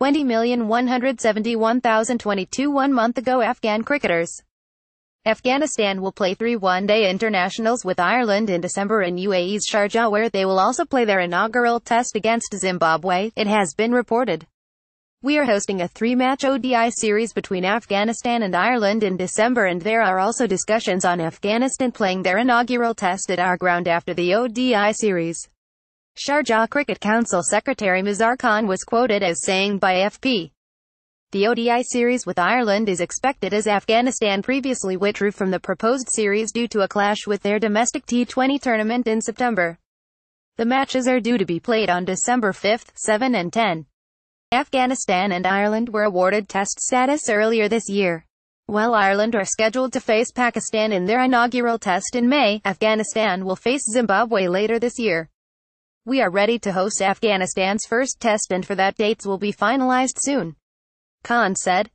20,171,022 one month ago Afghan cricketers. Afghanistan will play three one-day internationals with Ireland in December in UAE's Sharjah where they will also play their inaugural test against Zimbabwe, it has been reported. We are hosting a three-match ODI series between Afghanistan and Ireland in December and there are also discussions on Afghanistan playing their inaugural test at our ground after the ODI series. Sharjah Cricket Council Secretary Muzar Khan was quoted as saying by FP. The ODI series with Ireland is expected as Afghanistan previously withdrew from the proposed series due to a clash with their domestic T20 tournament in September. The matches are due to be played on December 5, 7 and 10. Afghanistan and Ireland were awarded test status earlier this year. While Ireland are scheduled to face Pakistan in their inaugural test in May, Afghanistan will face Zimbabwe later this year. We are ready to host Afghanistan's first test and for that dates will be finalized soon. Khan said.